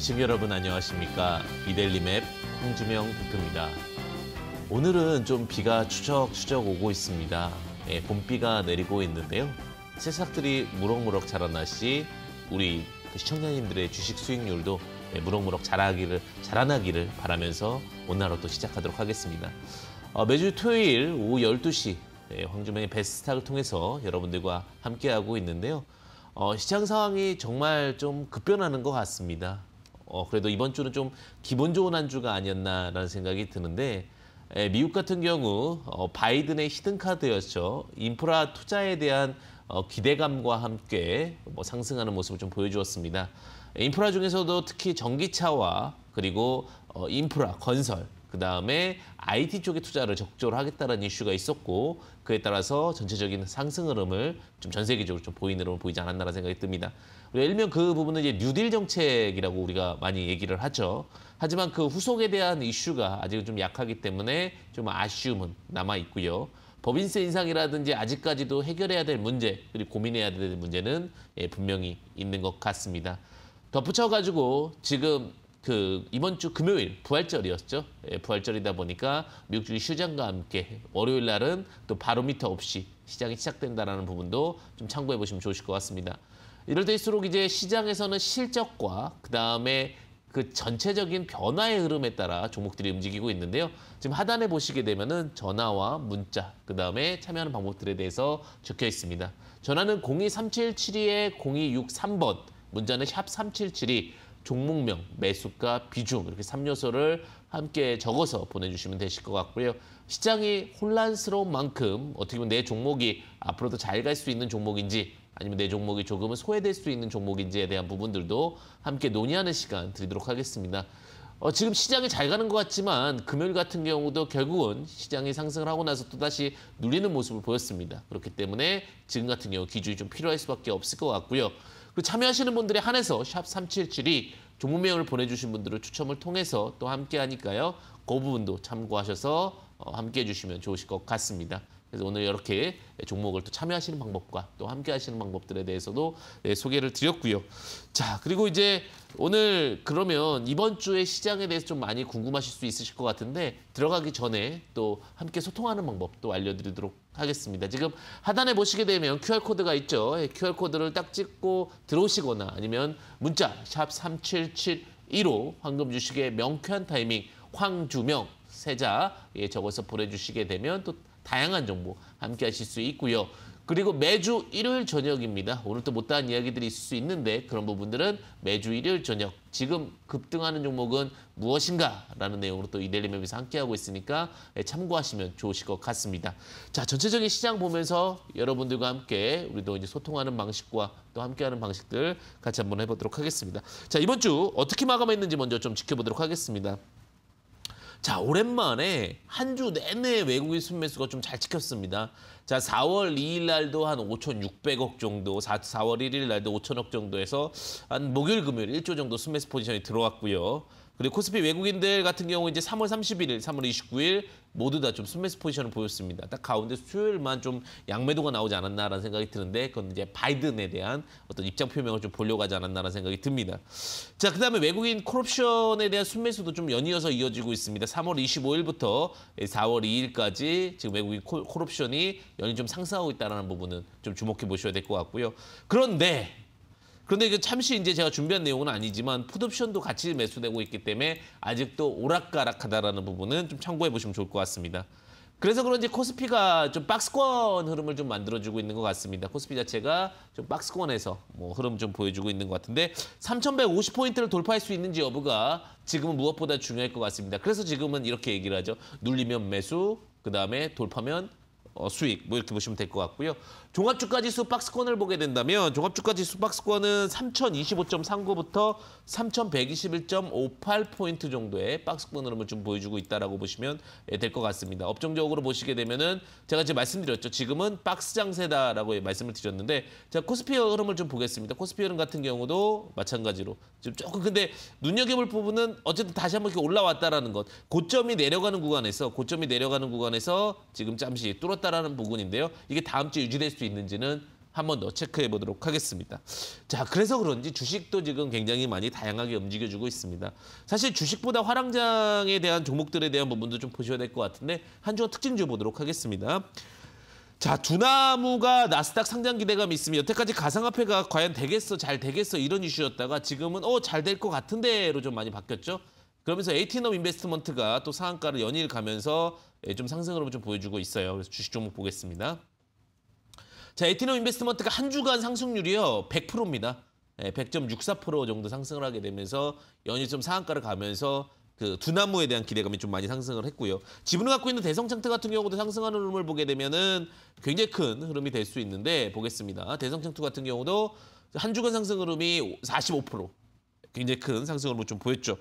시청 여러분 안녕하십니까. 이델리맵 홍주명 부표입니다. 오늘은 좀 비가 추적추적 오고 있습니다. 예, 봄비가 내리고 있는데요. 새싹들이 무럭무럭 자라나시 우리 그 시청자님들의 주식 수익률도 예, 무럭무럭 자라기를, 자라나기를 바라면서 오늘 하루 또 시작하도록 하겠습니다. 어, 매주 토요일 오후 12시 예, 황주명의 베스트탁을 통해서 여러분들과 함께하고 있는데요. 어, 시장 상황이 정말 좀 급변하는 것 같습니다. 어, 그래도 이번 주는 좀 기분 좋은 한 주가 아니었나라는 생각이 드는데 예, 미국 같은 경우 어, 바이든의 히든 카드였죠. 인프라 투자에 대한 어, 기대감과 함께 뭐 상승하는 모습을 좀 보여주었습니다. 인프라 중에서도 특히 전기차와 그리고 어, 인프라 건설 그다음에 IT 쪽에 투자를 적절 하겠다는 이슈가 있었고 그에 따라서 전체적인 상승 흐름을 좀 전 세계적으로 좀 보이는 흐름을 보이지 않았나라는 생각이 듭니다. 일명 그 부분은 이제 뉴딜 정책이라고 우리가 많이 얘기를 하죠. 하지만 그 후속에 대한 이슈가 아직은 좀 약하기 때문에 좀 아쉬움은 남아 있고요. 법인세 인상이라든지 아직까지도 해결해야 될 문제 그리고 고민해야 될 문제는 예, 분명히 있는 것 같습니다. 덧붙여 가지고 지금 그 이번 주 금요일 부활절이었죠. 예, 부활절이다 보니까 미국 주식 휴장과 함께 월요일 날은 또 바로미터 없이 시장이 시작된다라는 부분도 좀 참고해 보시면 좋으실 것 같습니다. 이럴 때일수록 이제 시장에서는 실적과 그다음에 그 전체적인 변화의 흐름에 따라 종목들이 움직이고 있는데요. 지금 하단에 보시게 되면은 전화와 문자, 그 다음에 참여하는 방법들에 대해서 적혀 있습니다. 전화는 023772-0263번, 문자는 샵 3772, 종목명, 매수가, 비중 이렇게 3요소를 함께 적어서 보내주시면 되실 것 같고요. 시장이 혼란스러운 만큼 어떻게 보면 내 종목이 앞으로도 잘 갈 수 있는 종목인지 아니면 내 종목이 조금은 소외될 수 있는 종목인지에 대한 부분들도 함께 논의하는 시간 드리도록 하겠습니다. 어, 지금 시장이 잘 가는 것 같지만 금요일 같은 경우도 결국은 시장이 상승을 하고 나서 또다시 눌리는 모습을 보였습니다. 그렇기 때문에 지금 같은 경우 기준이 좀 필요할 수밖에 없을 것 같고요. 그 참여하시는 분들에 한해서 샵3 7 7이 종목명을 보내주신 분들을 추첨을 통해서 또 함께 하니까요. 그 부분도 참고하셔서 어, 함께 해주시면 좋으실 것 같습니다. 그래서 오늘 이렇게 종목을 또 참여하시는 방법과 또 함께 하시는 방법들에 대해서도 네, 소개를 드렸고요. 자, 그리고 이제 오늘 그러면 이번 주에 시장에 대해서 좀 많이 궁금하실 수 있으실 것 같은데 들어가기 전에 또 함께 소통하는 방법도 알려드리도록 하겠습니다. 지금 하단에 보시게 되면 QR코드가 있죠. 예, QR코드를 딱 찍고 들어오시거나 아니면 문자 샵 3771호 황금 주식의 명쾌한 타이밍 황주명 세자에 예, 적어서 보내주시게 되면 또 다양한 정보 함께 하실 수 있고요. 그리고 매주 일요일 저녁입니다. 오늘 도 못다한 이야기들이 있을 수 있는데 그런 부분들은 매주 일요일 저녁 지금 급등하는 종목은 무엇인가라는 내용으로 또이데리맵에서 함께하고 있으니까 참고하시면 좋으실 것 같습니다. 자 전체적인 시장 보면서 여러분들과 함께 우리도 이제 소통하는 방식과 또 함께하는 방식들 같이 한번 해보도록 하겠습니다. 자 이번 주 어떻게 마감했는지 먼저 좀 지켜보도록 하겠습니다. 자, 오랜만에 한 주 내내 외국인 순매수가 좀잘 찍혔습니다. 자, 4월 2일 날도 한 5,600억 정도, 4, 4월 1일 날도 5천억 정도에서 한 목요일, 금요일 1조 정도 순매수 포지션이 들어왔고요. 그리고 코스피 외국인들 같은 경우 이제 3월 31일, 3월 29일 모두 다 좀 순매수 포지션을 보였습니다. 딱 가운데 수요일만 좀 양매도가 나오지 않았나라는 생각이 드는데 그건 이제 바이든에 대한 어떤 입장 표명을 좀 보려고 하지 않았나라는 생각이 듭니다. 자, 그다음에 외국인 콜옵션에 대한 순매수도 좀 연이어서 이어지고 있습니다. 3월 25일부터 4월 2일까지 지금 외국인 콜옵션이 연이 좀 상승하고 있다는 부분은 좀 주목해 보셔야 될 것 같고요. 그런데 그런데 이제 잠시 이제 제가 준비한 내용은 아니지만 푸드옵션도 같이 매수되고 있기 때문에 아직도 오락가락하다라는 부분은 좀 참고해 보시면 좋을 것 같습니다. 그래서 그런지 코스피가 좀 박스권 흐름을 좀 만들어주고 있는 것 같습니다. 코스피 자체가 좀 박스권에서 뭐 흐름 좀 보여주고 있는 것 같은데 3,150포인트를 돌파할 수 있는지 여부가 지금은 무엇보다 중요할 것 같습니다. 그래서 지금은 이렇게 얘기를 하죠. 눌리면 매수, 그다음에 돌파면 어, 수익 뭐 이렇게 보시면 될 것 같고요. 종합주가지수 박스권을 보게 된다면 종합주가지수 박스권은 3025.39부터 3121.58포인트 정도의 박스권으로 좀 보여주고 있다고 라 보시면 예, 될것 같습니다. 업종적으로 보시게 되면 은 제가 지금 말씀드렸죠. 지금은 박스 장세다라고 예, 말씀을 드렸는데 자 코스피 흐름을 좀 보겠습니다. 코스피 흐름 같은 경우도 마찬가지로 지금 조금 근데 눈여겨볼 부분은 어쨌든 다시 한번 이렇게 올라왔다라는 것 고점이 내려가는 구간에서 고점이 내려가는 구간에서 지금 잠시 뚫었다라는 부분인데요. 이게 다음 주에 유지될 수수 있는지는 한번더 체크해 보도록 하겠습니다. 자, 그래서 그런지 주식도 지금 굉장히 많이 다양하게 움직여주고 있습니다. 사실 주식보다 화랑장에 대한 종목들에 대한 부분도 좀 보셔야 될 것 같은데 한주 특징 좀 보도록 하겠습니다. 자, 두나무가 나스닥 상장 기대감이 있으면 여태까지 가상화폐가 과연 되겠어, 잘 되겠어 이런 이슈였다가 지금은 어, 잘될 것 같은데로 좀 많이 바뀌었죠. 그러면서 에이티넘 인베스트먼트가 또 상한가를 연일 가면서 예, 좀 상승으로 좀 보여주고 있어요. 그래서 주식 종목 보겠습니다. 자, 에티노 인베스트먼트가 한 주간 상승률이요. 100%입니다. 100.64% 예, 정도 상승을 하게 되면서 연일 좀 상한가를 가면서 그 두나무에 대한 기대감이 좀 많이 상승을 했고요. 지분을 갖고 있는 대성창트 같은 경우도 상승하는 흐름을 보게 되면은 굉장히 큰 흐름이 될 수 있는데 보겠습니다. 대성창트 같은 경우도 한 주간 상승 흐름이 45% 굉장히 큰 상승 을좀 보였죠.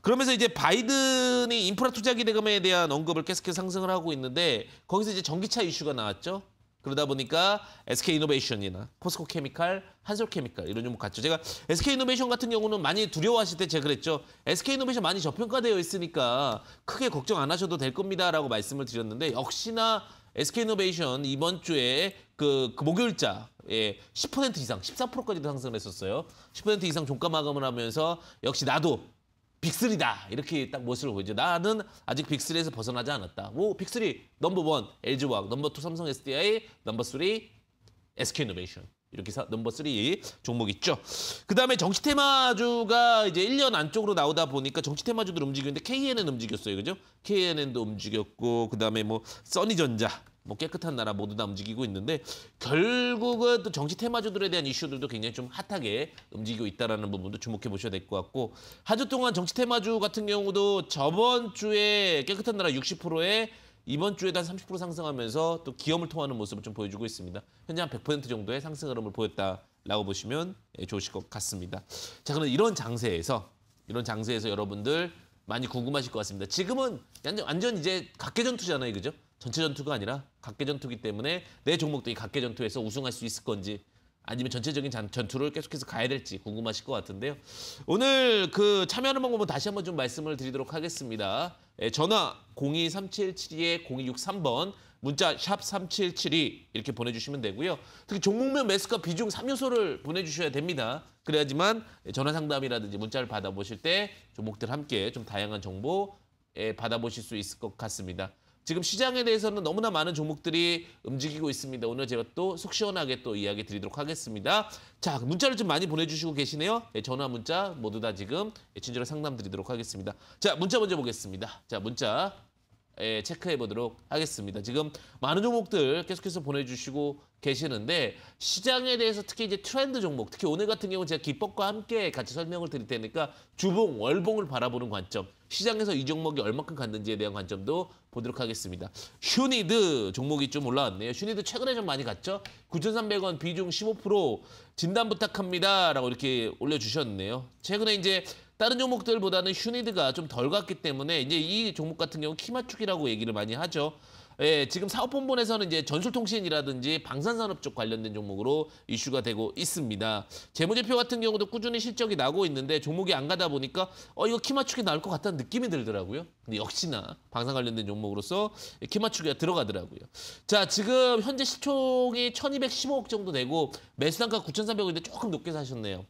그러면서 이제 바이든이 인프라 투자 기대감에 대한 언급을 계속해서 상승을 하고 있는데 거기서 이제 전기차 이슈가 나왔죠. 그러다 보니까 SK이노베이션이나 포스코케미칼, 한솔케미칼 이런 종목 같죠. 제가 SK이노베이션 같은 경우는 많이 두려워하실 때 제가 그랬죠. SK이노베이션 많이 저평가되어 있으니까 크게 걱정 안 하셔도 될 겁니다라고 말씀을 드렸는데 역시나 SK이노베이션 이번 주에 그, 그 목요일자 예, 10% 이상, 14%까지도 상승을 했었어요. 10% 이상 종가 마감을 하면서 역시 나도 빅3다 이렇게 딱 모습을 보이죠. 나는 아직 빅3에서 벗어나지 않았다. 오 빅3 넘버 원 LG화학, 넘버 투 삼성 SDI, 넘버 쓰리 SK 이노베이션. 이렇게 사, 넘버 쓰리 종목 있죠. 그다음에 정치 테마주가 이제 1년 안쪽으로 나오다 보니까 정치 테마주들 움직이는데 KNN 움직였어요. 그죠? KNN도 움직였고 그다음에 뭐 써니전자 뭐 깨끗한 나라 모두 다 움직이고 있는데 결국은 또 정치 테마주들에 대한 이슈들도 굉장히 좀 핫하게 움직이고 있다는 부분도 주목해 보셔야 될 것 같고 한주 동안 정치 테마주 같은 경우도 저번 주에 깨끗한 나라 60%에 이번 주에 단30% 상승하면서 또 기염을 통하는 모습을 좀 보여주고 있습니다. 현재 한 100% 정도의 상승 흐름을 보였다라고 보시면 예, 좋으실 것 같습니다. 자, 그럼 이런 장세에서 이런 장세에서 여러분들 많이 궁금하실 것 같습니다. 지금은 완전 이제 각계전 투잖아요, 그죠? 전체 전투가 아니라 각계 전투기 때문에 내 종목들이 각계 전투에서 우승할 수 있을 건지 아니면 전체적인 전투를 계속해서 가야 될지 궁금하실 것 같은데요. 오늘 그 참여하는 방법은 다시 한번 좀 말씀을 드리도록 하겠습니다. 예, 전화 023772-0263번 문자 샵 3772 이렇게 보내주시면 되고요. 특히 종목명 매수가 비중 3요소를 보내주셔야 됩니다. 그래야지만 전화 상담이라든지 문자를 받아보실 때 종목들 함께 좀 다양한 정보 받아보실 수 있을 것 같습니다. 지금 시장에 대해서는 너무나 많은 종목들이 움직이고 있습니다. 오늘 제가 또 속 시원하게 또 이야기 드리도록 하겠습니다. 자, 문자를 좀 많이 보내주시고 계시네요. 예, 전화 문자 모두 다 지금 친절한 예, 상담 드리도록 하겠습니다. 자, 문자 먼저 보겠습니다. 자, 문자 예, 체크해 보도록 하겠습니다. 지금 많은 종목들 계속해서 보내주시고 계시는데 시장에 대해서 특히 이제 트렌드 종목, 특히 오늘 같은 경우 는 제가 기법과 함께 같이 설명을 드릴 테니까 주봉, 월봉을 바라보는 관점, 시장에서 이 종목이 얼마큼 갔는지에 대한 관점도 보도록 하겠습니다. 슈니드 종목이 좀 올라왔네요. 슈니드 최근에 좀 많이 갔죠? 9,300원 비중 15% 진단 부탁합니다라고 이렇게 올려주셨네요. 최근에 이제 다른 종목들보다는 슈니드가 좀 덜 갔기 때문에 이제 이 종목 같은 경우 키마축이라고 얘기를 많이 하죠. 예, 지금 사업본부에서는 이제 전술통신이라든지 방산산업 쪽 관련된 종목으로 이슈가 되고 있습니다. 재무제표 같은 경우도 꾸준히 실적이 나고 있는데 종목이 안 가다 보니까 어 이거 키 맞추기 나올 것 같다는 느낌이 들더라고요. 근데 역시나 방산 관련된 종목으로서 키 맞추기가 들어가더라고요. 자, 지금 현재 시총이 1,215억 정도 되고 매수단가 9,300원인데 조금 높게 사셨네요.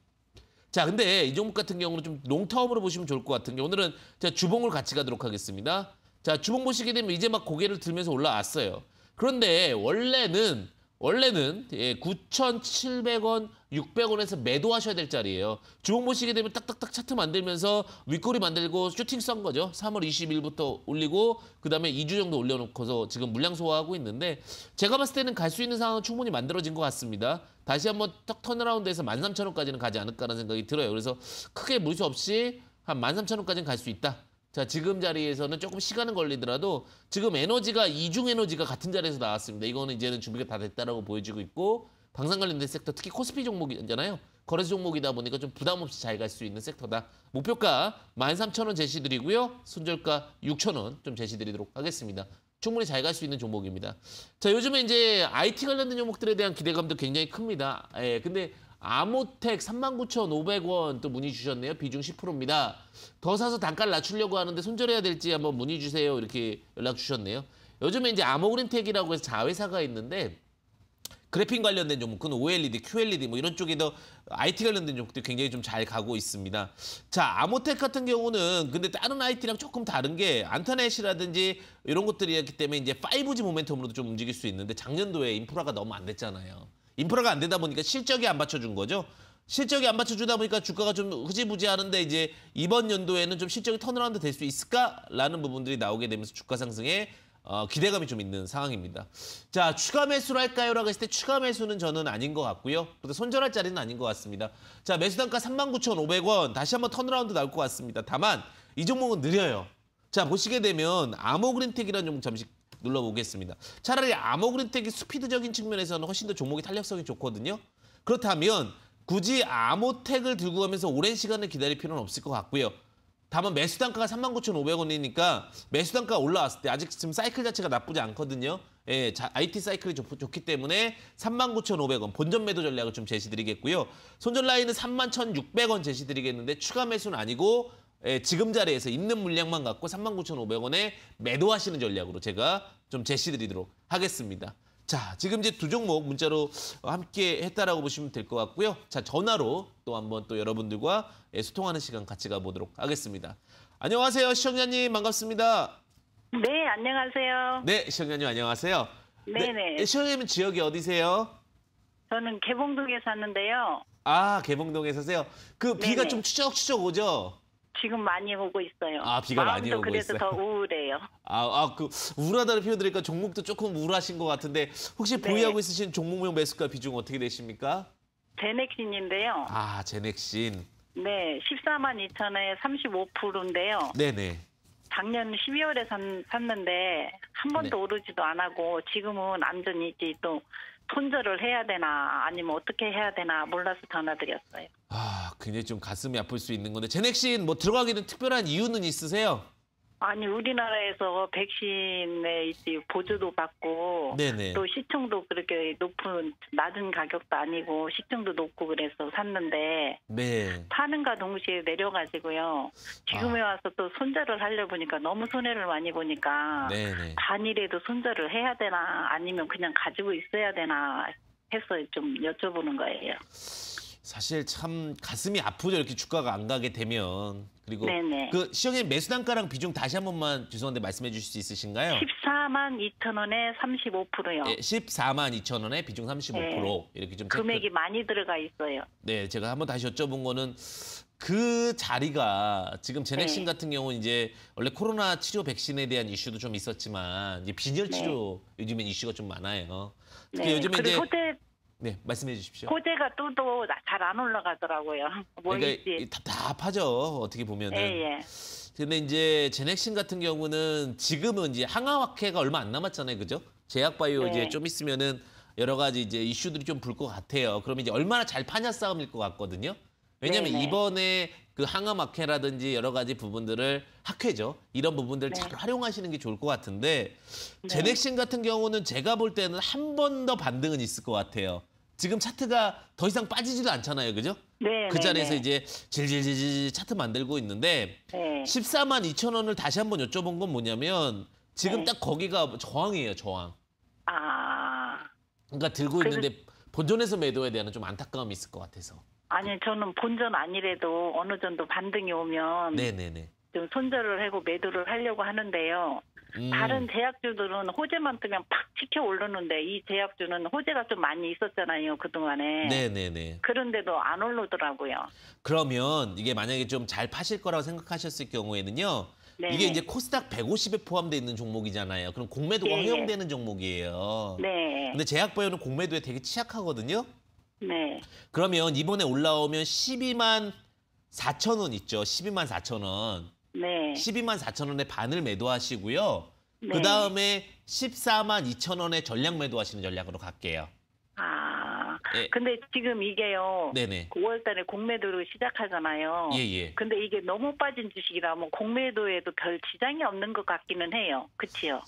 자, 근데 이 종목 같은 경우는 좀 롱텀으로 보시면 좋을 것 같은 게 오늘은 제가 주봉을 같이 가도록 하겠습니다. 자, 주봉 보시게 되면 이제 막 고개를 들면서 올라왔어요. 그런데 원래는 원래는 예, 9,700원, 600원에서 매도하셔야 될 자리예요. 주봉 보시게 되면 딱딱딱 차트 만들면서 윗꼬리 만들고 슈팅 썬 거죠. 3월 20일부터 올리고 그다음에 2주 정도 올려놓고서 지금 물량 소화하고 있는데 제가 봤을 때는 갈 수 있는 상황은 충분히 만들어진 것 같습니다. 다시 한번 딱 턴어라운드에서 13,000원까지는 가지 않을까라는 생각이 들어요. 그래서 크게 무리수 없이 한 13,000원까지는 갈 수 있다. 자 지금 자리에서는 조금 시간은 걸리더라도 지금 에너지가 이중 에너지가 같은 자리에서 나왔습니다. 이거는 이제는 준비가 다 됐다라고 보여지고 있고 방산 관련된 섹터 특히 코스피 종목이잖아요. 거래소 종목이다 보니까 좀 부담 없이 잘 갈 수 있는 섹터다. 목표가 13,000원 제시드리고요. 손절가 6,000원 좀 제시드리도록 하겠습니다. 충분히 잘 갈 수 있는 종목입니다. 자 요즘에 이제 IT 관련된 종목들에 대한 기대감도 굉장히 큽니다. 예, 근데 아모텍 39,500원 또 문의 주셨네요. 비중 10%입니다. 더 사서 단가를 낮추려고 하는데 손절해야 될지 한번 문의 주세요. 이렇게 연락 주셨네요. 요즘에 이제 아모그린텍이라고 해서 자회사가 있는데 그래핀 관련된 종목은 OLED, QLED 뭐 이런 쪽에 더 IT 관련된 종목도 굉장히 좀 잘 가고 있습니다. 자, 아모텍 같은 경우는 근데 다른 IT랑 조금 다른 게 안터넷이라든지 이런 것들이었기 때문에 이제 5G 모멘텀으로도 좀 움직일 수 있는데 작년도에 인프라가 너무 안 됐잖아요. 인프라가 안 되다 보니까 실적이 안 받쳐준 거죠. 실적이 안 받쳐주다 보니까 주가가 좀 흐지부지하는데 이제 이번 연도에는 좀 실적이 터널한테 될수 있을까라는 부분들이 나오게 되면서 주가 상승에 어, 기대감이 좀 있는 상황입니다. 자, 추가 매수를 할까요라고 했을 때 추가 매수는 저는 아닌 것 같고요. 그래도 손절할 자리는 아닌 것 같습니다. 자, 매수 단가 39,500원 다시 한번 턴어라운드 나올 것 같습니다. 다만 이 종목은 느려요. 자, 보시게 되면 아모그린텍이라는 종목 잠시 눌러보겠습니다. 차라리 암호그린텍이 스피드적인 측면에서는 훨씬 더 종목이 탄력성이 좋거든요. 그렇다면 굳이 암호텍을 들고 가면서 오랜 시간을 기다릴 필요는 없을 것 같고요. 다만 매수 단가가 39,500원이니까 매수 단가가 올라왔을 때 아직 지금 사이클 자체가 나쁘지 않거든요. 예, 자, IT 사이클이 좋, 기 때문에 39,500원 본전 매도 전략을 좀 제시드리겠고요. 손절 라인은 31,600원 제시드리겠는데 추가 매수는 아니고 예, 지금 자리에서 있는 물량만 갖고 39,500원에 매도하시는 전략으로 제가 좀 제시드리도록 하겠습니다. 자, 지금 이제 두 종목 문자로 함께 했다라고 보시면 될 것 같고요. 자, 전화로 또 한번 또 여러분들과 예, 소통하는 시간 같이 가보도록 하겠습니다. 안녕하세요, 시청자님 반갑습니다. 네, 안녕하세요. 네, 시청자님 안녕하세요. 네 네, 네. 예, 시청자님 지역이 어디세요? 저는 개봉동에 사는데요. 아, 개봉동에 사세요. 그 네네. 비가 네, 네. 좀 추적추적 오죠? 지금 많이 오고 있어요. 아 비가 많이 오고 그래서 있어요. 그래서 더 우울해요. 아아 그 우울하다는 표현 드리니까 종목도 조금 우울하신 것 같은데 혹시 네. 보유하고 있으신 종목명 매수가 비중 어떻게 되십니까? 제넥신인데요. 아 제넥신. 네, 14만 2천에 35%인데요. 네네. 작년 12월에 산, 샀는데 한 번도 네. 오르지도 안 하고 지금은 안전이지 또 손절을 해야 되나 아니면 어떻게 해야 되나 몰라서 전화드렸어요. 아 굉장히 좀 가슴이 아플 수 있는 건데 제넥 씨는 뭐 들어가게 된 특별한 이유는 있으세요? 아니 우리나라에서 백신에 보조도 받고 네네. 또 시청도 그렇게 높은 낮은 가격도 아니고 시청도 높고 그래서 샀는데 네. 사는가 동시에 내려가지고요 지금에 아. 와서 또 손절을 하려 보니까 너무 손해를 많이 보니까 네네. 단일에도 손절을 해야 되나 아니면 그냥 가지고 있어야 되나 해서 좀 여쭤보는 거예요. 사실 참 가슴이 아프죠 이렇게 주가가 안 가게 되면 그리고 네네. 그 시영의 매수 단가랑 비중 다시 한 번만 죄송한데 말씀해 주실 수 있으신가요? 14만 2천 원에 35%요. 네, 예, 14만 2천 원에 비중 35% 네. 이렇게 좀 금액이 체크... 많이 들어가 있어요. 네, 제가 한번 다시 여쭤본 거는 그 자리가 지금 제넥신 네. 같은 경우는 이제 원래 코로나 치료 백신에 대한 이슈도 좀 있었지만 이제 빈혈 치료 네. 요즘엔 이슈가 좀 많아요. 특히 네. 요즘에 그리고 이제 네, 말씀해 주십시오. 고재가 또도 잘안 올라가더라고요. 뭐 그러니까 답답하죠. 어떻게 보면은. 예, 예. 근데 이제 제넥신 같은 경우는 지금은 이제 항암학회가 얼마 안 남았잖아요. 그죠? 제약바이오 예. 이제 좀 있으면은 여러 가지 이제 이슈들이 좀 불 것 같아요. 그러면 이제 얼마나 잘 파냐 싸움일 것 같거든요. 왜냐하면 네네. 이번에 그 항암학회라든지 여러 가지 부분들을 학회죠. 이런 부분들을 네. 잘 활용하시는 게 좋을 것 같은데 네. 제넥신 같은 경우는 제가 볼 때는 한 번 더 반등은 있을 것 같아요. 지금 차트가 더 이상 빠지지도 않잖아요. 그죠? 네, 네. 그 자리에서 네. 이제 질질질질 차트 만들고 있는데 네. 14만 2천 원을 다시 한번 여쭤본 건 뭐냐면 지금 네. 딱 거기가 저항이에요. 저항. 아. 그러니까 들고 그래서... 있는데 본전에서 매도에 대한 좀 안타까움이 있을 것 같아서. 아니 저는 본전 아니래도 어느 정도 반등이 오면 네네네. 네, 네. 좀 손절을 하고 매도를 하려고 하는데요. 음. 다른 제약주들은 호재만 뜨면 팍 치켜 오르는데 이 제약주는 호재가 좀 많이 있었잖아요 그동안에. 네네네. 그런데도 안 오르더라고요. 그러면 이게 만약에 좀 잘 파실 거라고 생각하셨을 경우에는요. 네. 이게 이제 코스닥 150에 포함되어 있는 종목이잖아요. 그럼 공매도가 네. 허용되는 종목이에요. 네. 근데 제약바이는 공매도에 되게 취약하거든요. 네. 그러면 이번에 올라오면 12만 4천 원 있죠. 12만 4천 원. 네. 12만 4천 원에 반을 매도하시고요. 네. 그 다음에 14만 2천 원에 전략 매도하시는 전략으로 갈게요. 예. 근데 지금 이게요. 네네. 5월달에 공매도로 시작하잖아요. 예예. 예. 근데 이게 너무 빠진 주식이라 뭐 공매도에도 별 지장이 없는 것 같기는 해요. 그치요?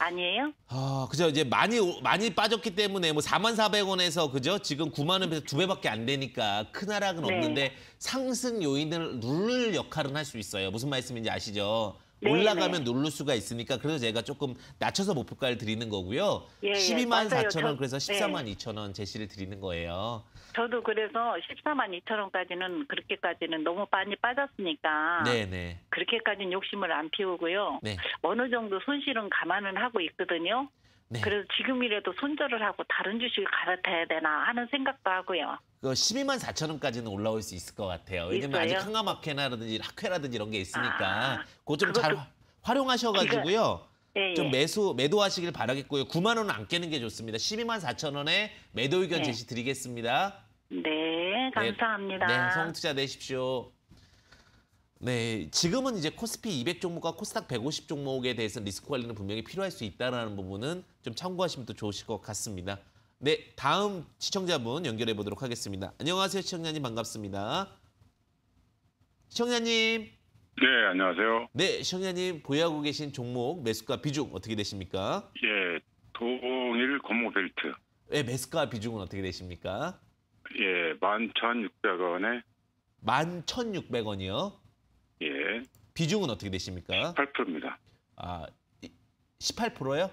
아니에요? 아 그죠 이제 많이 많이 빠졌기 때문에 뭐 4만 400원에서 그죠 지금 9만 원에서 두 배밖에 안 되니까 큰 하락은 네. 없는데 상승 요인을 누를 역할은 할 수 있어요. 무슨 말씀인지 아시죠? 네, 올라가면 네. 누를 수가 있으니까 그래서 제가 조금 낮춰서 목표가를 드리는 거고요. 예, 예, 12만 맞아요. 4천 원 그래서 14만 네. 2천 원 제시를 드리는 거예요. 저도 그래서 14만 2천 원까지는 그렇게까지는 너무 많이 빠졌으니까 네네. 네. 그렇게까지는 욕심을 안 피우고요. 네. 어느 정도 손실은 감안은 하고 있거든요. 네. 그래서 지금이라도 손절을 하고 다른 주식을 갈아타야 되나 하는 생각도 하고요. 그 12만 4천 원까지는 올라올 수 있을 것 같아요. 왜냐면 있어요? 아직 한가학회나라든지 학회라든지 이런 게 있으니까 아, 그거 좀잘 활용하셔가지고요. 네, 좀 예. 매수 매도하시길 바라겠고요. 9만 원은 안 깨는 게 좋습니다. 12만 4천 원에 매도 의견 네. 제시 드리겠습니다. 네, 네. 감사합니다. 네, 네 성투자 되십시오. 네, 지금은 이제 코스피 200 종목과 코스닥 150 종목에 대해서 리스크 관리는 분명히 필요할 수 있다라는 부분은 좀 참고하시면 또 좋으실 것 같습니다. 네, 다음 시청자분 연결해 보도록 하겠습니다. 안녕하세요, 시청자님 반갑습니다. 시청자님. 네, 안녕하세요. 네, 시청자님 보유하고 계신 종목 매수가 비중 어떻게 되십니까? 예, 동일 고무벨트. 네, 매수가 비중은 어떻게 되십니까? 예, 11,600원에 11,600원이요? 비중은 어떻게 되십니까? 18%입니다. 아, 18%요?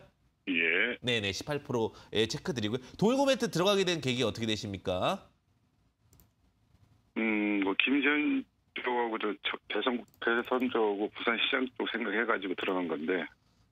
예. 네네, 18%에 체크 드리고요. 돌고멘트 들어가게 된 계기 어떻게 되십니까? 음, 뭐 김재현 쪽하고 저 대선 대선 쪽하고 부산 시장 쪽 생각해가지고 들어간 건데.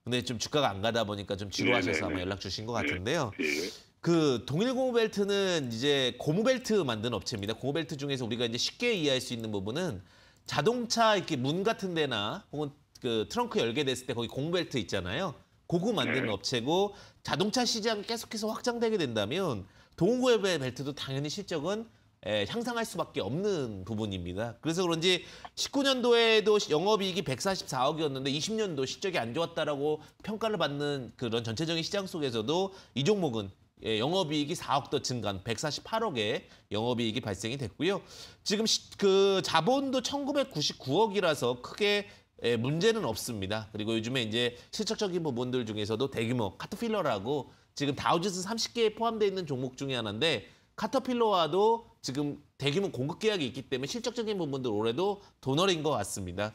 근데 좀 주가가 안 가다 보니까 좀 지루하셔서 아마 연락 주신 것 같은데요. 예. 예. 그 동일 고무벨트는 이제 고무벨트 만든 업체입니다. 고무벨트 중에서 우리가 이제 쉽게 이해할 수 있는 부분은 자동차 이렇게 문 같은 데나 혹은 그 트렁크 열게 됐을 때 거기 공벨트 있잖아요. 고구 만드는 네. 업체고 자동차 시장 계속해서 확장되게 된다면 동호회의 벨트도 당연히 실적은 에, 향상할 수밖에 없는 부분입니다. 그래서 그런지 19년도에도 영업이익이 144억이었는데 20년도 실적이 안 좋았다라고 평가를 받는 그런 전체적인 시장 속에서도 이 종목은 예, 영업이익이 4억 더 증가한 148억의 영업이익이 발생이 됐고요. 지금 시, 그 자본도 1999억이라서 크게 예, 문제는 없습니다. 그리고 요즘에 이제 실적적인 부분들 중에서도 대규모 카터필러라고 지금 다우지수 30개에 포함되어 있는 종목 중에 하나인데 카터필러와도 지금 대규모 공급 계약이 있기 때문에 실적적인 부분들 올해도 도널인 것 같습니다.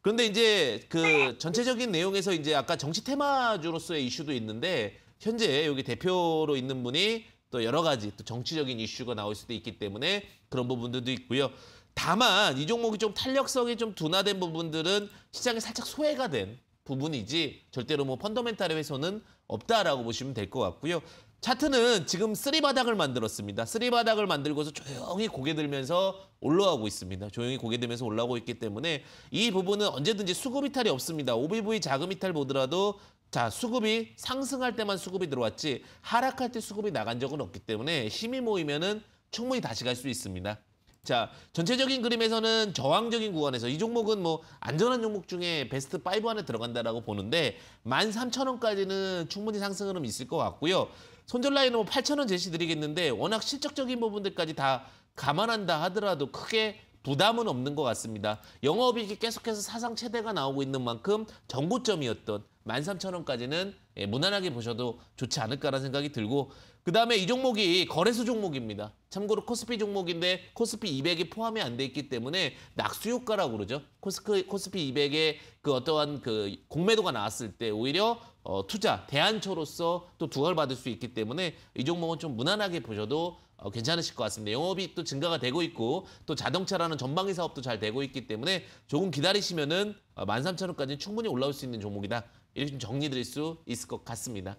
그런데 이제 그 전체적인 내용에서 이제 아까 정치 테마주로서의 이슈도 있는데 현재 여기 대표로 있는 분이 또 여러 가지 또 정치적인 이슈가 나올 수도 있기 때문에 그런 부분들도 있고요. 다만 이 종목이 좀 탄력성이 좀 둔화된 부분들은 시장에 살짝 소외가 된 부분이지 절대로 뭐 펀더멘탈의 훼손은 없다라고 보시면 될 것 같고요. 차트는 지금 쓰리 바닥을 만들었습니다. 쓰리 바닥을 만들고서 조용히 고개 들면서 올라오고 있습니다. 조용히 고개 들면서 올라오고 있기 때문에 이 부분은 언제든지 수급 이탈이 없습니다. OBV 자금 이탈 보더라도 자 수급이 상승할 때만 수급이 들어왔지 하락할 때 수급이 나간 적은 없기 때문에 힘이 모이면은 충분히 다시 갈 수 있습니다. 자 전체적인 그림에서는 저항적인 구간에서 이 종목은 뭐 안전한 종목 중에 베스트 5 안에 들어간다라고 보는데 13,000원까지는 충분히 상승 흐름 있을 것 같고요. 손절 라인은 뭐 8,000원 제시드리겠는데 워낙 실적적인 부분들까지 다 감안한다 하더라도 크게 부담은 없는 것 같습니다. 영업이익이 계속해서 사상 최대가 나오고 있는 만큼 정고점이었던 13,000원까지는 예, 무난하게 보셔도 좋지 않을까라는 생각이 들고 그다음에 이 종목이 거래소 종목입니다. 참고로 코스피 종목인데 코스피 200이 포함이 안 돼 있기 때문에 낙수 효과라고 그러죠. 코스피 코스피 200에 그 어떠한 그 공매도가 나왔을 때 오히려 어, 투자 대안처로서 또부각을 받을 수 있기 때문에 이 종목은 좀 무난하게 보셔도 어, 괜찮으실 것 같습니다. 영업이 또 증가가 되고 있고 또 자동차라는 전방위 사업도 잘 되고 있기 때문에 조금 기다리시면은 어, 13,000원까지는 충분히 올라올 수 있는 종목이다. 이렇게 좀 정리드릴 수 있을 것 같습니다.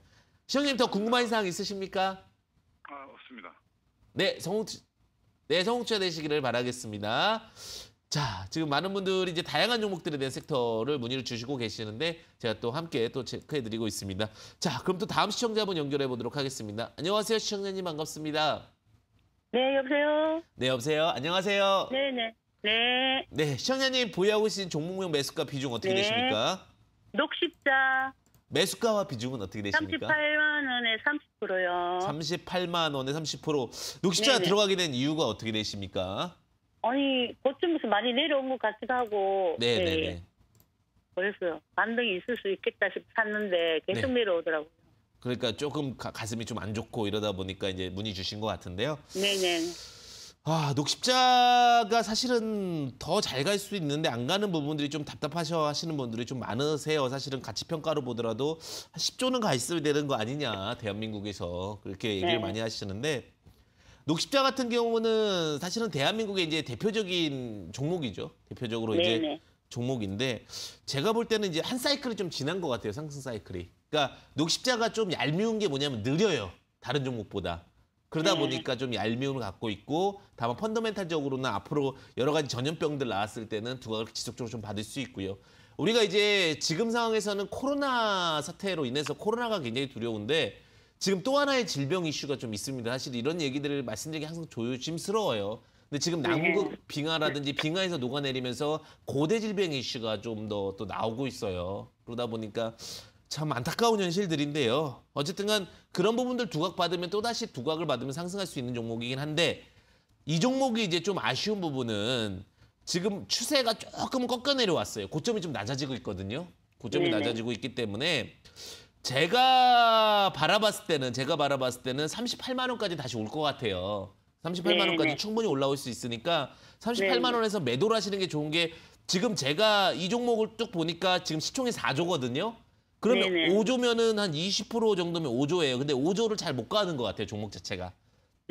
시청자님더 궁금한 사항 있으십니까? 아 없습니다. 네, 성공 네, 성공자 되시기를 바라겠습니다. 자, 지금 많은 분들이 이제 다양한 종목들에 대한 섹터를 문의를 주시고 계시는데 제가 또 함께 또 체크해 드리고 있습니다. 자, 그럼 또 다음 시청자분 연결해 보도록 하겠습니다. 안녕하세요, 시청자님 반갑습니다. 네, 여보세요? 네, 여보세요? 안녕하세요? 네네. 네. 네. 네, 시청자님 보유하고 계신 종목명 매수가 비중 어떻게 네. 되십니까? 녹십자. 매수가와 비중은 어떻게 되십니까? 38만 원에 30%요. 38만 원에 30%. 녹십자 네 들어가게 된 이유가 어떻게 되십니까? 아니, 고점 무슨 많이 내려온 것 같기도 하고. 네네네. 네, 네. 그랬어요. 반등이 있을 수 있겠다 싶었는데 계속 네. 내려오더라고요. 그러니까 조금 가, 슴이 좀 안 좋고 이러다 보니까 이제 문의 주신 것 같은데요. 네네. 아 녹십자가 사실은 더 잘 갈 수 있는데 안 가는 부분들이 좀 답답하셔 하시는 분들이 좀 많으세요. 사실은 가치 평가로 보더라도 한 10조는 가 있어야 되는 거 아니냐 대한민국에서 그렇게 얘기를 네. 많이 하시는데 녹십자 같은 경우는 사실은 대한민국의 이제 대표적인 종목이죠. 대표적으로 네네. 이제 종목인데 제가 볼 때는 이제 한 사이클이 좀 지난 것 같아요. 상승 사이클이. 그러니까 녹십자가 좀 얄미운 게 뭐냐면 느려요. 다른 종목보다. 그러다 네. 보니까 좀 얄미움을 갖고 있고 다만 펀더멘탈적으로는 앞으로 여러 가지 전염병들 나왔을 때는 두각을 지속적으로 좀 받을 수 있고요. 우리가 이제 지금 상황에서는 코로나 사태로 인해서 코로나가 굉장히 두려운데 지금 또 하나의 질병 이슈가 좀 있습니다. 사실 이런 얘기들을 말씀드리기 항상 조심스러워요. 근데 지금 남극 네. 네. 빙하라든지 빙하에서 녹아내리면서 고대 질병 이슈가 좀 더 또 나오고 있어요. 그러다 보니까 참 안타까운 현실들인데요. 어쨌든간 그런 부분들 두각 받으면 또다시 두각을 받으면 상승할 수 있는 종목이긴 한데 이 종목이 이제 좀 아쉬운 부분은 지금 추세가 조금 꺾여 내려왔어요. 고점이 좀 낮아지고 있거든요. 고점이 네네. 낮아지고 있기 때문에 제가 바라봤을 때는 제가 바라봤을 때는 38만 원까지 다시 올 것 같아요. 38만 네네. 원까지 네. 충분히 올라올 수 있으니까 38만 원에서 매도를 하시는 게 좋은 게 지금 제가 이 종목을 쭉 보니까 지금 시총이 4조거든요. 그러면 네네. 5조면은 한 20% 정도면 5조예요. 근데 5조를 잘 못 가는 것 같아요, 종목 자체가.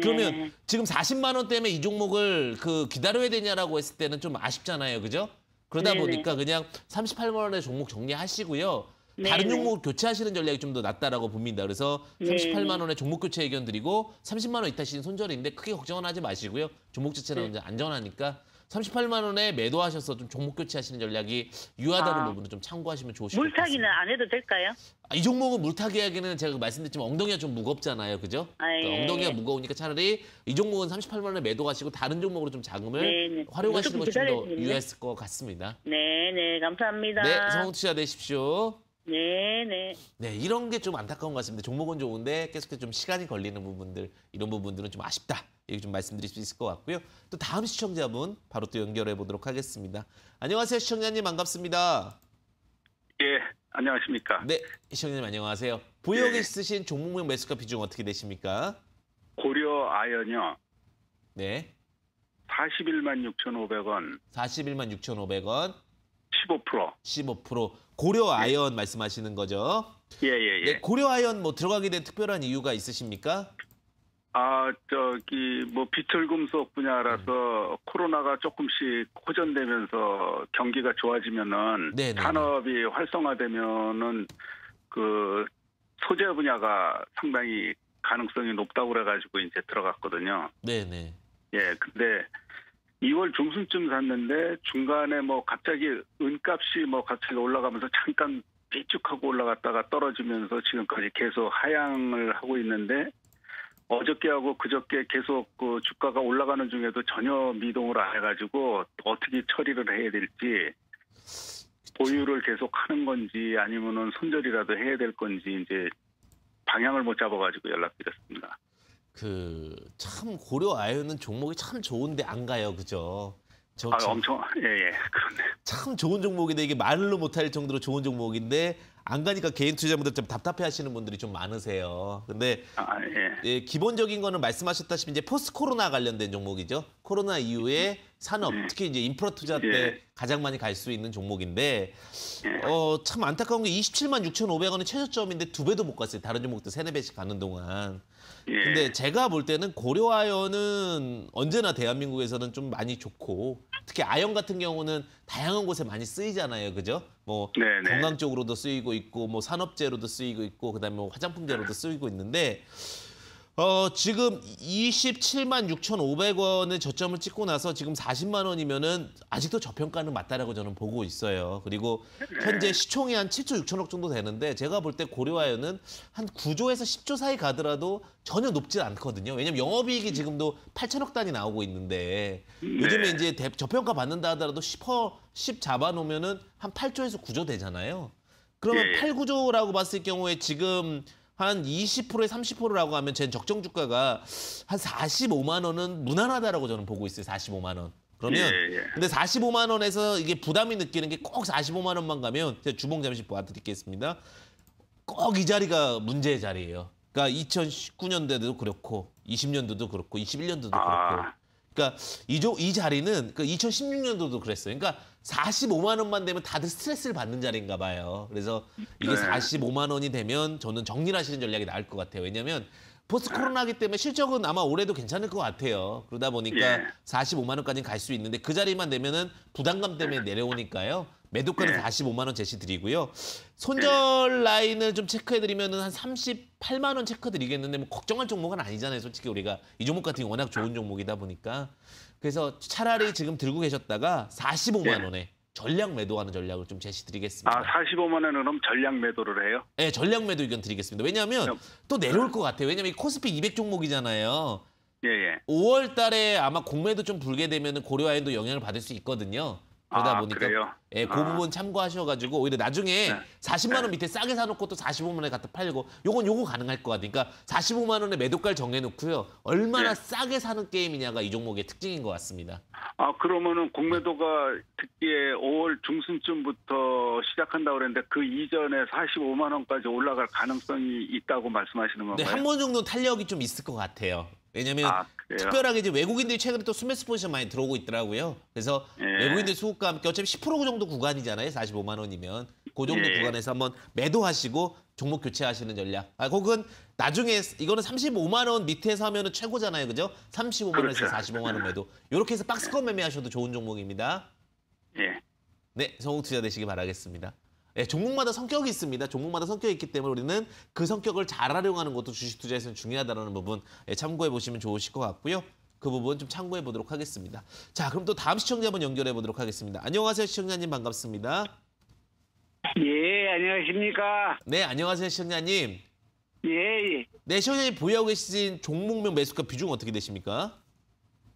그러면 네 지금 40만 원 때문에 이 종목을 그 기다려야 되냐라고 했을 때는 좀 아쉽잖아요, 그죠? 그러다 네네. 보니까 그냥 38만 원의 종목 정리하시고요. 다른 종목 교체하시는 전략이 좀 더 낫다라고 봅니다. 그래서 38만 원의 종목 교체 의견 드리고 30만 원 이타시는 손절인데 크게 걱정은 하지 마시고요. 종목 자체는 네. 이제 안전하니까 38만 원에 매도하셔서 좀 종목 교체하시는 전략이 유하다는 아. 부분을 좀 참고하시면 좋으실 것 같습니다. 물타기는 안 해도 될까요? 아, 이 종목은 물타기 하기는 제가 말씀드렸지만 엉덩이가 좀 무겁잖아요. 그죠? 그러니까 아, 예. 그러니까 엉덩이가 무거우니까 차라리 이 종목은 38만 원에 매도하시고 다른 종목으로 좀 자금을 네, 네. 활용하시는 것이 좀더 유했을 것 같습니다. 네, 네. 감사합니다. 네, 성공 투자 되십시오. 네네. 네, 이런 게 좀 안타까운 것 같습니다. 종목은 좋은데 계속해서 좀 시간이 걸리는 부분들, 이런 부분들은 좀 아쉽다. 이렇게 좀 말씀드릴 수 있을 것 같고요. 또 다음 시청자분 바로 또 연결해 보도록 하겠습니다. 안녕하세요, 시청자님 반갑습니다. 예, 안녕하십니까. 네, 시청자님 안녕하세요. 보유하고 예. 있으신 종목명 매수가 비중 어떻게 되십니까? 고려 아연이요. 네. 41만 6,500원. 41만 6,500원. 15%. 15% 고려 예. 아연 말씀하시는 거죠? 예, 예, 예. 네, 고려 아연 뭐 들어가게 된 특별한 이유가 있으십니까? 아, 저기 뭐 비철금속 분야라서 음. 코로나가 조금씩 호전되면서 경기가 좋아지면은 네네. 네, 네. 산업이 활성화되면은 그 소재 분야가 상당히 가능성이 높다고 그래가지고 이제 들어갔거든요. 네네. 네. 예, 근데 2월 중순쯤 샀는데 중간에 뭐 갑자기 은값이 뭐 갑자기 올라가면서 잠깐 비축하고 올라갔다가 떨어지면서 지금까지 계속 하향을 하고 있는데 어저께하고 그저께 계속 그 주가가 올라가는 중에도 전혀 미동을 안 해가지고 어떻게 처리를 해야 될지 보유를 계속 하는 건지 아니면은 손절이라도 해야 될 건지 이제 방향을 못 잡아가지고 연락드렸습니다. 그참 고려 아연은 종목이 참 좋은데 안 가요, 그죠? 저 아, 참, 엄청 예예 예, 그렇네. 참 좋은 종목인데 이게 말로 못 할 정도로 좋은 종목인데 안 가니까 개인 투자자분들 좀 답답해하시는 분들이 좀 많으세요. 근데 아, 예. 예. 기본적인 거는 말씀하셨다시피 이제 포스트 코로나 관련된 종목이죠. 코로나 이후에 산업 네. 특히 이제 인프라 투자 예. 때 가장 많이 갈 수 있는 종목인데 예. 어, 참 안타까운 게 27만 6,500원이 최저점인데 두 배도 못 갔어요. 다른 종목도 세네 배씩 가는 동안. 예. 근데 제가 볼 때는 고려아연은 언제나 대한민국에서는 좀 많이 좋고 특히 아연 같은 경우는 다양한 곳에 많이 쓰이잖아요. 그죠? 뭐 네네. 건강 쪽으로도 쓰이고 있고 뭐 산업재로도 쓰이고 있고 그다음에 뭐 화장품재로도 쓰이고 있는데 어, 지금 27만 6,500원의 저점을 찍고 나서 지금 40만 원이면은 아직도 저평가는 맞다라고 저는 보고 있어요. 그리고 현재 시총이 한 7조 6천억 정도 되는데 제가 볼 때 고려하여는 한 9조에서 10조 사이 가더라도 전혀 높지 않거든요. 왜냐면 영업이익이 지금도 8천억 단위 나오고 있는데 요즘에 이제 대, 저평가 받는다 하더라도 10%, 10 잡아놓으면은 한 8조에서 9조 되잖아요. 그러면 8, 예. 9조라고 봤을 경우에 지금 한 20%에 30%라고 하면 제 적정 주가가 한 45만 원은 무난하다라고 저는 보고 있어요. 45만 원. 그러면 예, 예. 예. 근데 45만 원에서 이게 부담이 느끼는 게 꼭 45만 원만 가면 제가 주봉 잠시 보여드리겠습니다. 꼭 이 자리가 문제의 자리예요. 그러니까 2019년대도 그렇고 20년도도 그렇고 21년도도 아... 그렇고. 그러니까 이, 조, 이 자리는 그 그러니까 2016년도도 그랬어요. 그러니까 45만 원만 되면 다들 스트레스를 받는 자리인가 봐요. 그래서 이게 네. 45만 원이 되면 저는 정리를 하시는 전략이 나을 것 같아요. 왜냐하면 포스트 코로나기 때문에 실적은 아마 올해도 괜찮을 것 같아요. 그러다 보니까 예. 45만 원까지는 갈 수 있는데 그 자리만 되면은 부담감 때문에 내려오니까요. 매도가는 예. 45만 원 제시 드리고요. 손절 예. 라인을 좀 체크해 드리면은 한 38만 원 체크 드리겠는데 뭐 걱정할 종목은 아니잖아요. 솔직히 우리가 이 종목 같은 경우 워낙 좋은 종목이다 보니까 그래서 차라리 지금 들고 계셨다가 45만 예. 원에 전략 매도하는 전략을 좀 제시드리겠습니다. 아, 45만 원은 그럼 전략 매도를 해요? 네, 전략 매도 의견 드리겠습니다. 왜냐하면 예. 또 내려올 것 같아요. 왜냐하면 이 코스피 200 종목이잖아요. 예, 예. 5월 달에 아마 공매도 좀 불게 되면 고려아연도 영향을 받을 수 있거든요. 그러다 아, 보니까 그래요? 예, 그 아. 부분 참고하셔가지고 오히려 나중에 네. 40만 원 네. 밑에 싸게 사놓고 또 45만 원에 갖다 팔고 요건 요거 가능할 것 같으니까 45만 원에 매도가를 정해놓고요 얼마나 네. 싸게 사는 게임이냐가 이 종목의 특징인 것 같습니다. 아 그러면은 공매도가 특히에 5월 중순쯤부터 시작한다 그랬는데 그 이전에 45만 원까지 올라갈 가능성이 있다고 말씀하시는 건가요? 네, 한번 정도 탄력이 좀 있을 것 같아요. 왜냐면 하 아, 특별하게 이제 외국인들이 최근에 또스매스포지션 많이 들어오고 있더라고요. 그래서 예. 외국인들 수급과 함께 어차피 10% 정도 구간이잖아요. 45만 원이면 그 정도 예. 구간에서 한번 매도하시고 종목 교체하시는 전략. 아, 혹은 나중에 이거는 35만 원 밑에서 하면은 최고잖아요. 그죠? 35만 그렇죠. 원에서 45만 원 매도. 이렇게 해서 박스권 매매하셔도 좋은 종목입니다. 예. 네, 성공 투자 되시기 바라겠습니다. 예, 종목마다 성격이 있습니다. 종목마다 성격이 있기 때문에 우리는 그 성격을 잘 활용하는 것도 주식 투자에서는 중요하다는 부분 예, 참고해 보시면 좋으실 것 같고요. 그 부분 좀 참고해 보도록 하겠습니다. 자, 그럼 또 다음 시청자 한 연결해 보도록 하겠습니다. 안녕하세요, 시청자님 반갑습니다. 예, 안녕하십니까? 네, 안녕하세요, 시청자님. 예, 예. 네, 시청자님 보유하고 계신 종목명 매수가 비중 어떻게 되십니까?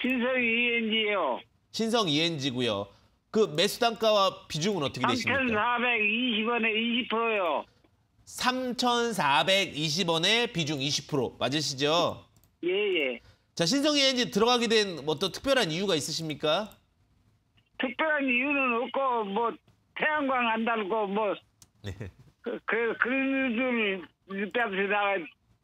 신성 ENG요. 신성 ENG고요. 그 매수 단가와 비중은 어떻게 되십니까? 3,420원에 20%요. 3,420원에 비중 20% 맞으시죠? 예예. 예. 자 신성이 엔진 들어가게 된 어떤 뭐 특별한 이유가 있으십니까? 특별한 이유는 없고 뭐 태양광 안 달고 뭐 네. 그, 그, 그런 줄 빼서 나가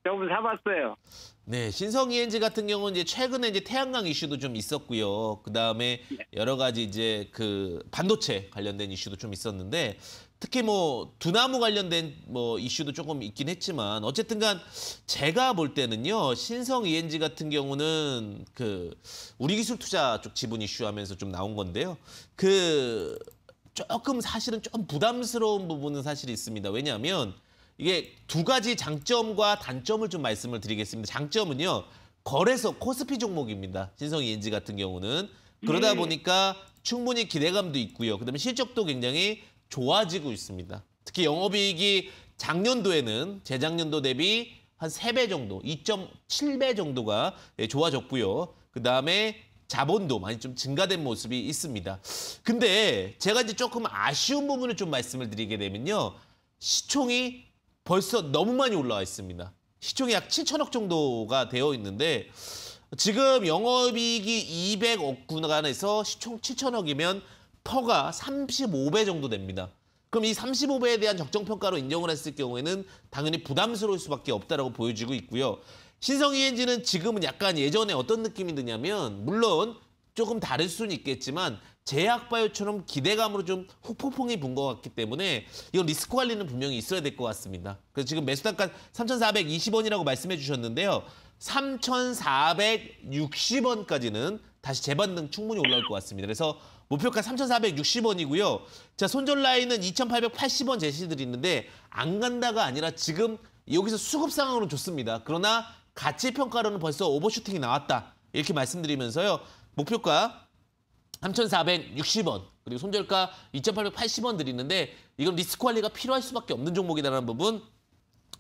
조금 사봤어요. 네, 신성 ENG 같은 경우는 이제 최근에 이제 태양광 이슈도 좀 있었고요. 그 다음에 여러 가지 이제 그 반도체 관련된 이슈도 좀 있었는데 특히 뭐 두나무 관련된 뭐 이슈도 조금 있긴 했지만 어쨌든간 제가 볼 때는요 신성 ENG 같은 경우는 그 우리 기술 투자 쪽 지분 이슈하면서 좀 나온 건데요 그 조금 사실은 좀 부담스러운 부분은 사실 있습니다 왜냐하면 이게 두 가지 장점과 단점을 좀 말씀을 드리겠습니다. 장점은요. 거래소 코스피 종목입니다. 신성이 엔지 같은 경우는. 그러다 네. 보니까 충분히 기대감도 있고요. 그다음에 실적도 굉장히 좋아지고 있습니다. 특히 영업이익이 작년도에는 재작년도 대비 한 세 배 정도, 2.7배 정도가 예, 좋아졌고요. 그다음에 자본도 많이 좀 증가된 모습이 있습니다. 근데 제가 이제 조금 아쉬운 부분을 좀 말씀을 드리게 되면요. 시총이 벌써 너무 많이 올라와 있습니다. 시총이 약 7천억 정도가 되어 있는데 지금 영업이익이 200억 구간에서 시총 7천억이면 퍼가 35배 정도 됩니다. 그럼 이 35배에 대한 적정평가로 인정을 했을 경우에는 당연히 부담스러울 수밖에 없다라고 보여지고 있고요. 신성 ENG는 지금은 약간 예전에 어떤 느낌이 드냐면 물론 조금 다를 수는 있겠지만 제약바이오처럼 기대감으로 좀 후폭풍이 분 것 같기 때문에 이거 리스크 관리는 분명히 있어야 될 것 같습니다. 그래서 지금 매수단가 3,420원이라고 말씀해 주셨는데요. 3,460원까지는 다시 재반등 충분히 올라올 것 같습니다. 그래서 목표가 3,460원이고요. 자, 손절 라인은 2,880원 제시드리는데 안 간다가 아니라 지금 여기서 수급 상황으로 좋습니다. 그러나 가치 평가로는 벌써 오버슈팅이 나왔다. 이렇게 말씀드리면서요. 목표가 3,460원 그리고 손절가 2,880원 드리는데 이건 리스크 관리가 필요할 수밖에 없는 종목이라는 부분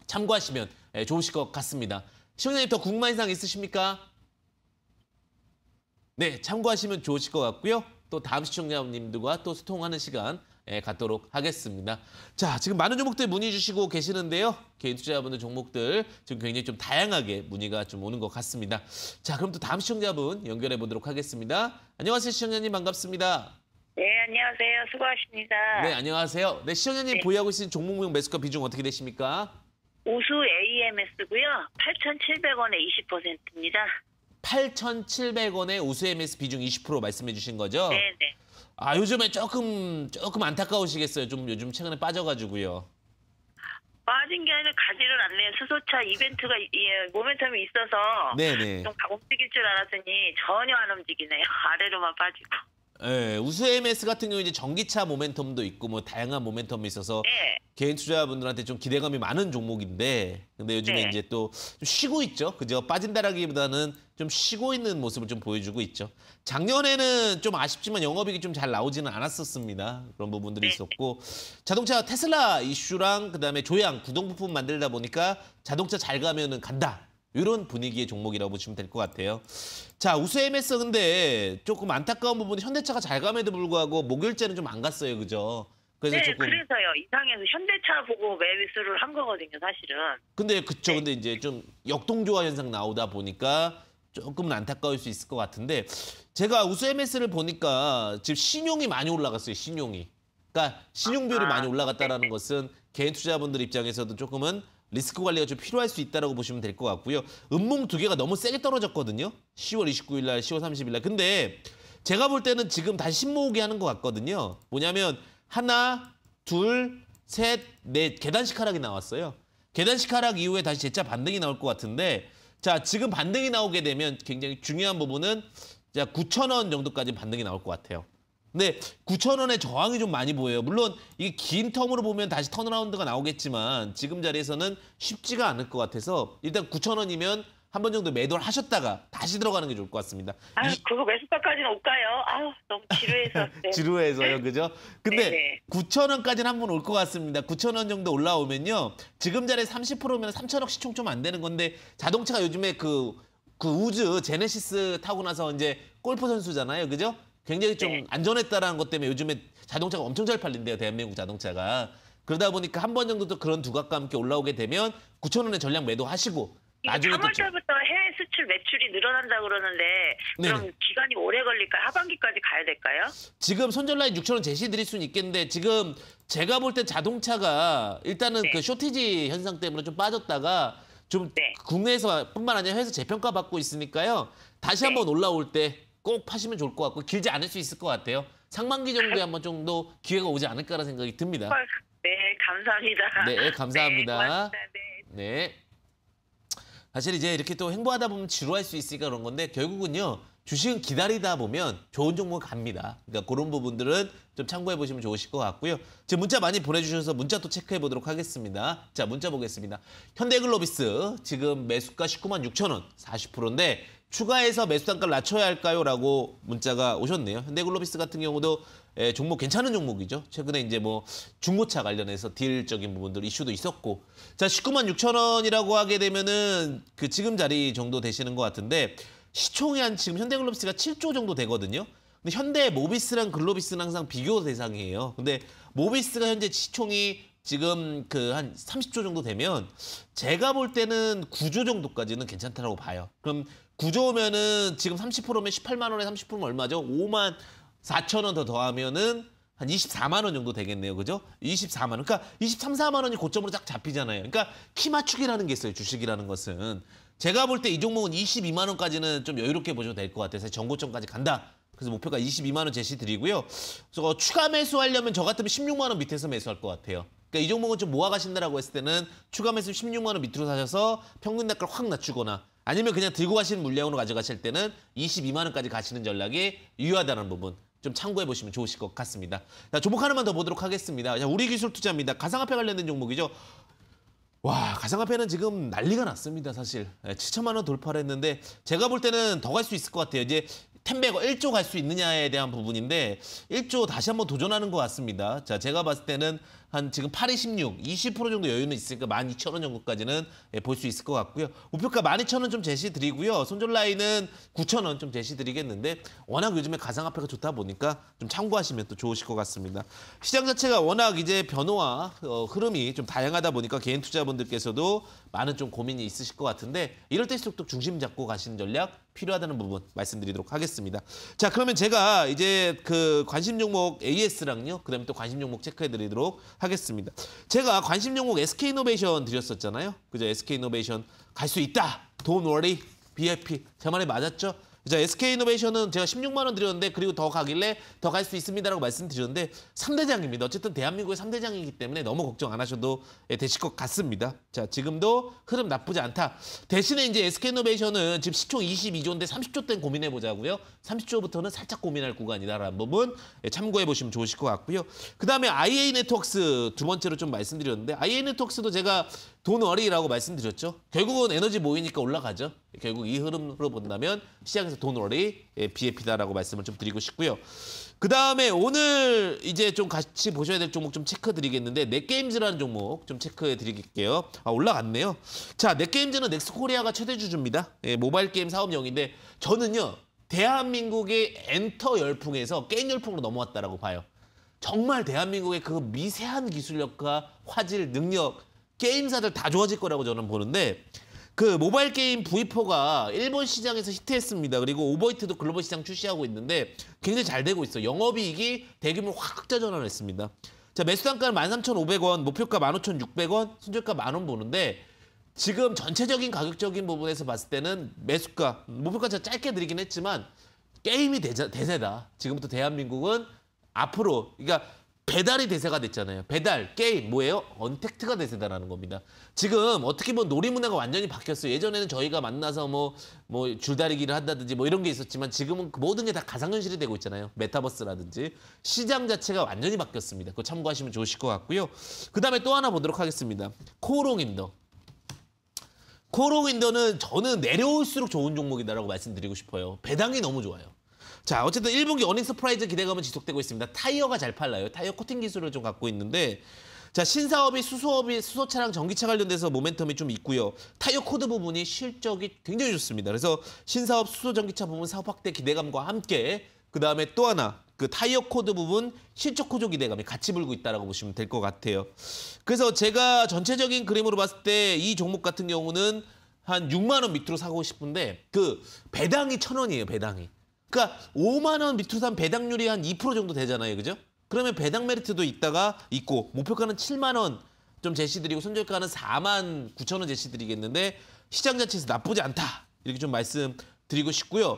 참고하시면 예, 좋으실 것 같습니다. 시청자님 더 궁금한 사항 있으십니까? 네, 참고하시면 좋으실 것 같고요. 또 다음 시청자님들과 또 소통하는 시간 예, 갖도록 하겠습니다. 자, 지금 많은 종목들 문의 주시고 계시는데요. 개인 투자자분들 종목들 지금 굉장히 좀 다양하게 문의가 좀 오는 것 같습니다. 자, 그럼 또 다음 시청자분 연결해 보도록 하겠습니다. 안녕하세요, 시청자님 반갑습니다. 네, 안녕하세요. 수고하십니다. 네, 안녕하세요. 네, 시청자님 네. 보유하고 계신 종목명 매수가 비중 어떻게 되십니까? 우수 AMS고요. 8,700원에 20%입니다. 8,700원에 우수 AMS 비중 20% 말씀해 주신 거죠? 네, 네. 아 요즘에 조금 조금 안타까우시겠어요. 좀 요즘 최근에 빠져가지고요. 빠진 게 아니라 가지를 않네요. 수소차 이벤트가 예, 모멘텀이 있어서 네네. 좀 움직일 줄 알았더니 전혀 안 움직이네요. 아래로만 빠지고. 예, 우수 MS 같은 경우 이제 전기차 모멘텀도 있고 뭐 다양한 모멘텀이 있어서 네. 개인 투자분들한테 좀 기대감이 많은 종목인데 근데 요즘에 네. 이제 또좀 쉬고 있죠. 그죠? 빠진다라기보다는 좀 쉬고 있는 모습을 좀 보여주고 있죠. 작년에는 좀 아쉽지만 영업이익이 좀 잘 나오지는 않았었습니다. 그런 부분들이 네. 있었고 자동차 테슬라 이슈랑 그다음에 조향 구동 부품 만들다 보니까 자동차 잘 가면은 간다. 이런 분위기의 종목이라고 보시면 될 것 같아요. 자, 우수 MS 근데 조금 안타까운 부분이 현대차가 잘 감에도 불구하고 목요일째는 좀 안 갔어요. 그죠? 그래서 네, 조금... 그래서요. 이상해서 현대차 보고 매수를 한 거거든요, 사실은. 근데 그쵸. 네. 근데 이제 좀 역동조화 현상 나오다 보니까 조금은 안타까울 수 있을 것 같은데 제가 우수MS를 보니까 지금 신용이 많이 올라갔어요. 신용이. 그러니까 신용 비율이 많이 올라갔다라는 것은 개인 투자자분들 입장에서도 조금은 리스크 관리가 좀 필요할 수 있다라고 보시면 될 것 같고요. 음봉 두 개가 너무 세게 떨어졌거든요. 10월 29일 날, 10월 30일 날. 근데 제가 볼 때는 지금 다시 신모으기 하는 것 같거든요. 뭐냐면 하나, 둘, 셋, 넷 계단식 하락이 나왔어요. 계단식 하락 이후에 다시 재차 반등이 나올 것 같은데 자, 지금 반등이 나오게 되면 굉장히 중요한 부분은 자, 9,000원 정도까지 반등이 나올 것 같아요. 근데 9,000원의 저항이 좀 많이 보여요. 물론 이게 긴 텀으로 보면 다시 턴라운드가 나오겠지만 지금 자리에서는 쉽지가 않을 것 같아서 일단 9,000원이면 한번 정도 매도를 하셨다가 다시 들어가는 게 좋을 것 같습니다. 아, 이... 그거 매수가까지는 못 가요. 아, 너무 지루해서. 지루해서요, 네. 그죠? 근데 네 9천 원까지는 한 번 올 것 같습니다. 9천 원 정도 올라오면요, 지금 자리 30%면 3천 억씩 총 좀 안 되는 건데 자동차가 요즘에 그, 그 우즈 제네시스 타고 나서 이제 골프 선수잖아요, 그죠? 굉장히 좀 네. 안전했다라는 것 때문에 요즘에 자동차가 엄청 잘 팔린대요, 대한민국 자동차가. 그러다 보니까 한 번 정도 또 그런 두각과 함께 올라오게 되면 9천 원에 전량 매도하시고 나중에 3월달부터 해외 수출 매출이 늘어난다 그러는데 그럼 네. 기간이 오래 걸릴까요? 하반기까지 가야 될까요? 지금 손전라인 6천 원 제시 드릴 수는 있겠는데 지금 제가 볼 때 자동차가 일단은 네. 그 쇼티지 현상 때문에 좀 빠졌다가 좀 네. 국내에서 뿐만 아니라 해외에서 재평가 받고 있으니까요. 다시 한번 네. 올라올 때 꼭 파시면 좋을 것 같고 길지 않을 수 있을 것 같아요. 상반기 정도에 한 번 정도 기회가 오지 않을까라는 생각이 듭니다. 네, 감사합니다. 네, 감사합니다. 네. 네. 사실 이제 이렇게 또 행보하다 보면 지루할 수 있으니까 그런 건데 결국은요. 주식은 기다리다 보면 좋은 종목 갑니다. 그러니까 그런 부분들은 좀 참고해 보시면 좋으실 것 같고요. 지금 문자 많이 보내주셔서 문자 또 체크해 보도록 하겠습니다. 자, 문자 보겠습니다. 현대글로비스 지금 매수가 19만 6천 원, 40%인데 추가해서 매수 단가를 낮춰야 할까요? 라고 문자가 오셨네요. 현대글로비스 같은 경우도 예, 종목 괜찮은 종목이죠. 최근에 이제 뭐 중고차 관련해서 딜적인 부분들 이슈도 있었고 자 19만 6천 원이라고 하게 되면은 그 지금 자리 정도 되시는 것 같은데 시총이 한 지금 현대글로비스가 7조 정도 되거든요. 근데 현대 모비스랑 글로비스는 항상 비교 대상이에요. 근데 모비스가 현재 시총이 지금 그 한 30조 정도 되면 제가 볼 때는 9조 정도까지는 괜찮다고 봐요. 그럼 9조면은 지금 30%면 18만 원에 30%면 얼마죠? 5만 4천 원더 더하면은 한 24만 원 정도 되겠네요. 그죠? 24만 원. 그러니까 23, 4만 원이 고점으로 딱 잡히잖아요. 그러니까 키 맞추기라는 게 있어요. 주식이라는 것은. 제가 볼 때 이 종목은 22만 원까지는 좀 여유롭게 보셔도 될 것 같아요. 전고점까지 간다. 그래서 목표가 22만 원 제시드리고요. 그래서 어, 추가 매수하려면 저 같으면 16만 원 밑에서 매수할 것 같아요. 그러니까 이 종목은 좀 모아가신다라고 했을 때는 추가 매수 16만 원 밑으로 사셔서 평균 단가를 확 낮추거나 아니면 그냥 들고 가시는 물량으로 가져가실 때는 22만 원까지 가시는 전략이 유효하다는 부분. 좀 참고해 보시면 좋으실 것 같습니다. 자, 조목 하나만 더 보도록 하겠습니다. 자, 우리 기술 투자입니다. 가상화폐 관련된 종목이죠. 와 가상화폐는 지금 난리가 났습니다 사실 7천만 예, 원 돌파를 했는데 제가 볼 때는 더 갈 수 있을 것 같아요 이제 텐베거 1조 갈 수 있느냐에 대한 부분인데 1조 다시 한번 도전하는 것 같습니다 자 제가 봤을 때는 한 지금 8,26, 20% 정도 여유는 있으니까 12,000원 정도까지는 예, 볼수 있을 것 같고요. 우표가 12,000원 좀 제시드리고요. 손절 라인은 9,000원 좀 제시드리겠는데 워낙 요즘에 가상화폐가 좋다 보니까 좀 참고하시면 또 좋으실 것 같습니다. 시장 자체가 워낙 이제 변화와 어, 흐름이 좀 다양하다 보니까 개인 투자분들께서도 많은 좀 고민이 있으실 것 같은데 이럴 때일수록 또 중심 잡고 가시는 전략 필요하다는 부분 말씀드리도록 하겠습니다. 자 그러면 제가 이제 그 관심 종목 AS랑요. 그다음에 또 관심 종목 체크해드리도록 하겠습니다. 제가 관심 종목 SK이노베이션 드렸었잖아요. 그죠? SK이노베이션 갈 수 있다. Don't worry, be p 제 말이 맞았죠? 자, SK이노베이션은 제가 16만 원 드렸는데 그리고 더 가길래 더 갈 수 있습니다라고 말씀드렸는데 3대장입니다. 어쨌든 대한민국의 3대장이기 때문에 너무 걱정 안 하셔도 예, 되실 것 같습니다. 자, 지금도 흐름 나쁘지 않다. 대신에 이제 SK이노베이션은 지금 시총 22조인데 30조 땐 고민해 보자고요. 30조부터는 살짝 고민할 구간이다라는 부분 예, 참고해 보시면 좋으실 것 같고요. 그다음에 IA 네트웍스 두 번째로 좀 말씀드렸는데 IA 네트웍스도 제가 돈어리라고 말씀드렸죠. 결국은 에너지 모이니까 올라가죠. 결국 이 흐름으로 본다면 시장에서 돈어리 BFP다라고 예, 말씀을 좀 드리고 싶고요. 그 다음에 오늘 이제 좀 같이 보셔야 될 종목 좀 체크드리겠는데 넷게임즈라는 종목 좀 체크해드릴게요. 아 올라갔네요. 자 넷게임즈는 넥스코리아가 최대 주주입니다. 예, 모바일 게임 사업용인데 저는요 대한민국의 엔터 열풍에서 게임 열풍으로 넘어왔다라고 봐요. 정말 대한민국의 그 미세한 기술력과 화질, 능력 게임사들 다 좋아질 거라고 저는 보는데 그 모바일 게임 V4가 일본 시장에서 히트했습니다. 그리고 오버히트도 글로벌 시장 출시하고 있는데 굉장히 잘 되고 있어. 영업이익이 대규모 확자 전환했습니다. 자, 매수 단가는 13,500원, 목표가 15,600원, 순절가 만 원 보는데 지금 전체적인 가격적인 부분에서 봤을 때는 매수가, 목표가 제가 짧게 드리긴 했지만 게임이 대세다. 지금부터 대한민국은 앞으로, 그러니까 배달이 대세가 됐잖아요. 배달, 게임 뭐예요? 언택트가 대세다라는 겁니다. 지금 어떻게 보면 놀이문화가 완전히 바뀌었어요. 예전에는 저희가 만나서 뭐, 뭐 줄다리기를 한다든지 뭐 이런 게 있었지만 지금은 그 모든 게 다 가상현실이 되고 있잖아요. 메타버스라든지 시장 자체가 완전히 바뀌었습니다. 그거 참고하시면 좋으실 것 같고요. 그다음에 또 하나 보도록 하겠습니다. 코오롱인더. 코오롱인더는 저는 내려올수록 좋은 종목이다라고 말씀드리고 싶어요. 배당이 너무 좋아요. 자, 어쨌든 1분기 어닝스 프라이즈 기대감은 지속되고 있습니다. 타이어가 잘 팔라요. 타이어 코팅 기술을 좀 갖고 있는데 자, 신사업이 수소업이 수소차랑 전기차 관련돼서 모멘텀이 좀 있고요. 타이어 코드 부분이 실적이 굉장히 좋습니다. 그래서 신사업 수소 전기차 부분 사업 확대 기대감과 함께 그다음에 또 하나 그 타이어 코드 부분 실적 호조 기대감이 같이 불고 있다라고 보시면 될 것 같아요. 그래서 제가 전체적인 그림으로 봤을 때 이 종목 같은 경우는 한 6만 원 밑으로 사고 싶은데 그 배당이 천 원이에요, 배당이. 그러니까 5만 원 밑으로 산 배당률이 한 2% 정도 되잖아요. 그죠? 그러면 배당 메리트도 있다가 있고 목표가는 7만 원 좀 제시드리고 손절가는 4만 9천 원 제시드리겠는데 시장 자체에서 나쁘지 않다. 이렇게 좀 말씀드리고 싶고요.